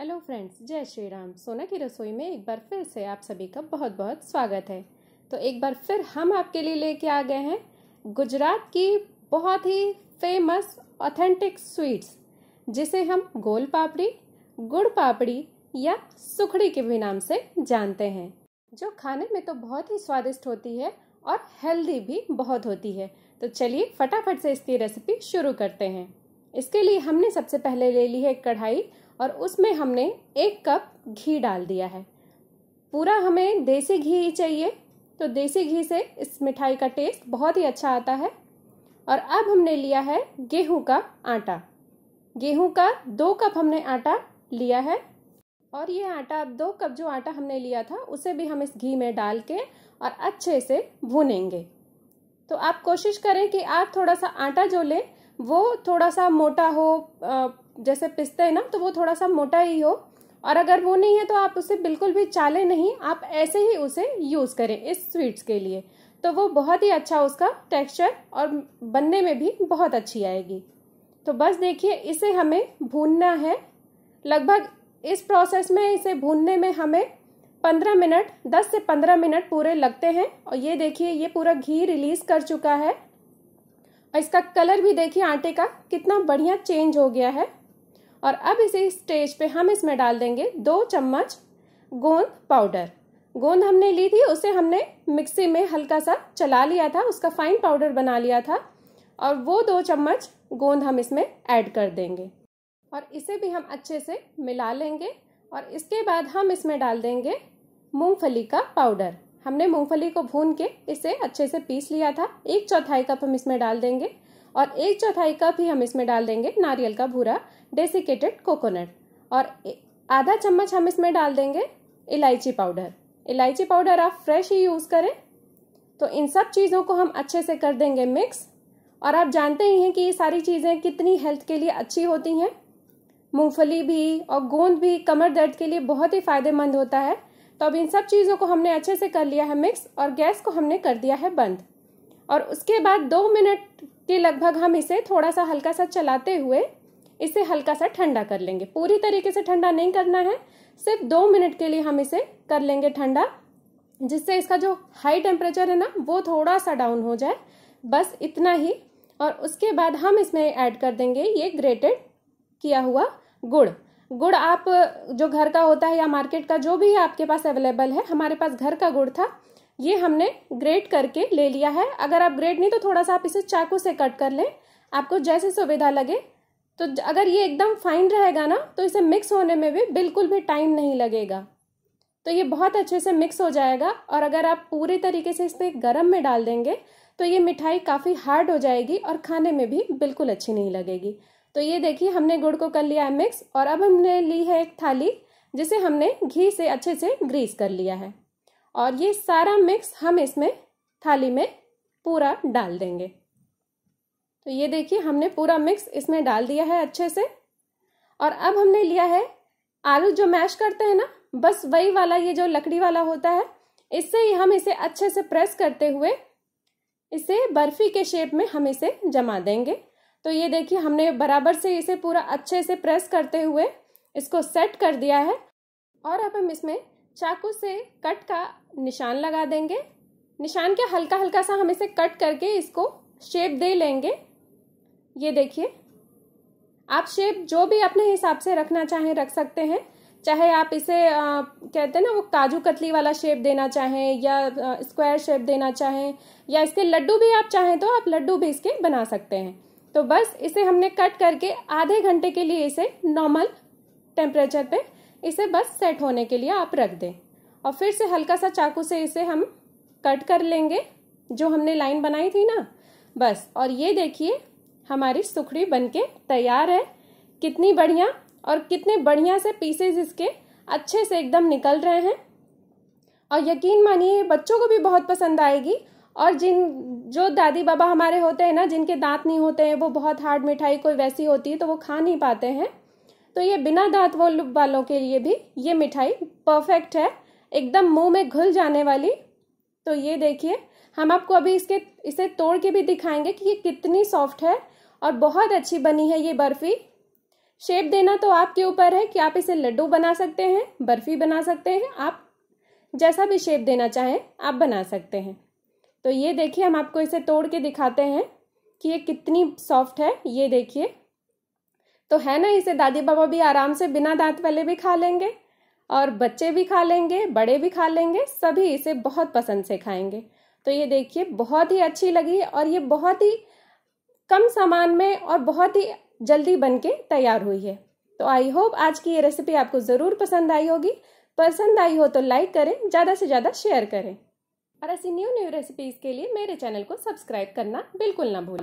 hello friends जय श्री राम सोना की रसोई में एक बार फिर से आप सभी का बहुत बहुत स्वागत है तो एक बार फिर हम आपके लिए लेके आ गए हैं गुजरात की बहुत ही फेमस ऑथेंटिक स्वीट्स जिसे हम गोल पापड़ी गुड़ पापड़ी या सुखड़ी के भी नाम से जानते हैं जो खाने में तो बहुत ही स्वादिष्ट होती है और हेल्दी भी बहुत होती है तो चलिए फटाफट से इसकी रेसिपी शुरू करते हैं इसके लिए हमने सबसे पहले ले ली है कढ़ाई और उसमें हमने एक कप घी डाल दिया है पूरा हमें देसी घी ही चाहिए तो देसी घी से इस मिठाई का टेस्ट बहुत ही अच्छा आता है और अब हमने लिया है गेहूं का आटा गेहूं का दो कप हमने आटा लिया है और ये आटा अब दो कप जो आटा हमने लिया था उसे भी हम इस घी में डाल के और अच्छे से भूनेंगे तो आप कोशिश करें कि आप थोड़ा सा आटा जो लें वो थोड़ा सा मोटा हो जैसे पिस्ते हैं ना तो वो थोड़ा सा मोटा ही हो और अगर वो नहीं है तो आप उसे बिल्कुल भी चाले नहीं आप ऐसे ही उसे यूज़ करें इस स्वीट्स के लिए तो वो बहुत ही अच्छा उसका टेक्सचर और बनने में भी बहुत अच्छी आएगी तो बस देखिए इसे हमें भूनना है लगभग इस प्रोसेस में इसे भूनने में हमें 15 मिनट 10 से 15 मिनट पूरे लगते हैं और ये देखिए ये पूरा घी रिलीज कर चुका है और इसका कलर भी देखिए आटे का कितना बढ़िया चेंज हो गया है और अब इसी स्टेज पे हम इसमें डाल देंगे दो चम्मच गोंद पाउडर गोंद हमने ली थी उसे हमने मिक्सी में हल्का सा चला लिया था उसका फाइन पाउडर बना लिया था और वो दो चम्मच गोंद हम इसमें ऐड कर देंगे और इसे भी हम अच्छे से मिला लेंगे और इसके बाद हम इसमें डाल देंगे मूंगफली का पाउडर हमने मूंगफली को भून के इसे अच्छे से पीस लिया था एक चौथाई कप हम इसमें डाल देंगे और एक चौथाई कप ही हम इसमें डाल देंगे नारियल का भूरा डेसिकेटेड कोकोनट और आधा चम्मच हम इसमें डाल देंगे इलायची पाउडर इलायची पाउडर आप फ्रेश ही यूज़ करें तो इन सब चीज़ों को हम अच्छे से कर देंगे मिक्स और आप जानते ही हैं कि ये सारी चीज़ें कितनी हेल्थ के लिए अच्छी होती हैं मूंगफली भी और गोंद भी कमर दर्द के लिए बहुत ही फायदेमंद होता है तो अब इन सब चीज़ों को हमने अच्छे से कर लिया है मिक्स और गैस को हमने कर दिया है बंद और उसके बाद दो मिनट के लगभग हम इसे थोड़ा सा हल्का सा चलाते हुए इसे हल्का सा ठंडा कर लेंगे पूरी तरीके से ठंडा नहीं करना है सिर्फ दो मिनट के लिए हम इसे कर लेंगे ठंडा जिससे इसका जो हाई टेम्परेचर है ना वो थोड़ा सा डाउन हो जाए बस इतना ही और उसके बाद हम इसमें ऐड कर देंगे ये ग्रेटेड किया हुआ गुड़ गुड़ आप जो घर का होता है या मार्केट का जो भी आपके पास अवेलेबल है हमारे पास घर का गुड़ था ये हमने ग्रेट करके ले लिया है अगर आप ग्रेट नहीं तो थोड़ा सा आप इसे चाकू से कट कर लें आपको जैसे सुविधा लगे तो अगर ये एकदम फाइन रहेगा ना तो इसे मिक्स होने में भी बिल्कुल भी टाइम नहीं लगेगा तो ये बहुत अच्छे से मिक्स हो जाएगा और अगर आप पूरे तरीके से इसे गर्म में डाल देंगे तो ये मिठाई काफ़ी हार्ड हो जाएगी और खाने में भी बिल्कुल अच्छी नहीं लगेगी तो ये देखिए हमने गुड़ को कर लिया है मिक्स और अब हमने ली है एक थाली जिसे हमने घी से अच्छे से ग्रीस कर लिया है और ये सारा मिक्स हम इसमें थाली में पूरा डाल देंगे तो ये देखिए हमने पूरा मिक्स इसमें डाल दिया है अच्छे से और अब हमने लिया है आलू जो मैश करते हैं ना बस वही वाला ये जो लकड़ी वाला होता है इससे ही हम इसे अच्छे से प्रेस करते हुए इसे बर्फी के शेप में हम इसे जमा देंगे तो ये देखिए हमने बराबर से इसे पूरा अच्छे से प्रेस करते हुए इसको सेट कर दिया है और अब हम इसमें चाकू से कट का निशान लगा देंगे निशान के हल्का हल्का सा हम इसे कट करके इसको शेप दे लेंगे ये देखिए आप शेप जो भी अपने हिसाब से रखना चाहें रख सकते हैं चाहे आप इसे आ, कहते हैं ना वो काजू कतली वाला शेप देना चाहें या स्क्वायर शेप देना चाहें या इसके लड्डू भी आप चाहें तो आप लड्डू भी इसके बना सकते हैं तो बस इसे हमने कट करके आधे घंटे के लिए इसे नॉर्मल टेम्परेचर पे इसे बस सेट होने के लिए आप रख दें और फिर से हल्का सा चाकू से इसे हम कट कर लेंगे जो हमने लाइन बनाई थी ना बस और ये देखिए हमारी सुखड़ी बनके तैयार है कितनी बढ़िया और कितने बढ़िया से पीसेस इसके अच्छे से एकदम निकल रहे हैं और यकीन मानिए बच्चों को भी बहुत पसंद आएगी और जिन जो दादी बाबा हमारे होते हैं ना जिनके दांत नहीं होते हैं वो बहुत हार्ड मिठाई कोई वैसी होती है तो वो खा नहीं पाते हैं तो ये बिना दांत वालों के लिए भी ये मिठाई परफेक्ट है एकदम मुंह में घुल जाने वाली तो ये देखिए हम आपको अभी इसके इसे तोड़ के भी दिखाएंगे कि ये कितनी सॉफ्ट है और बहुत अच्छी बनी है ये बर्फ़ी शेप देना तो आपके ऊपर है कि आप इसे लड्डू बना सकते हैं बर्फ़ी बना सकते हैं आप जैसा भी शेप देना चाहें आप बना सकते हैं तो ये देखिए हम आपको इसे तोड़ के दिखाते हैं कि ये कितनी सॉफ्ट है ये देखिए तो है ना इसे दादी बाबा भी आराम से बिना दांत वाले भी खा लेंगे और बच्चे भी खा लेंगे बड़े भी खा लेंगे सभी इसे बहुत पसंद से खाएंगे तो ये देखिए बहुत ही अच्छी लगी और ये बहुत ही कम सामान में और बहुत ही जल्दी बन के तैयार हुई है तो आई होप आज की ये रेसिपी आपको ज़रूर पसंद आई होगी पसंद आई हो तो लाइक करें ज़्यादा से ज़्यादा शेयर करें और ऐसी न्यू न्यू रेसिपीज़ के लिए मेरे चैनल को सब्सक्राइब करना बिल्कुल ना भूलें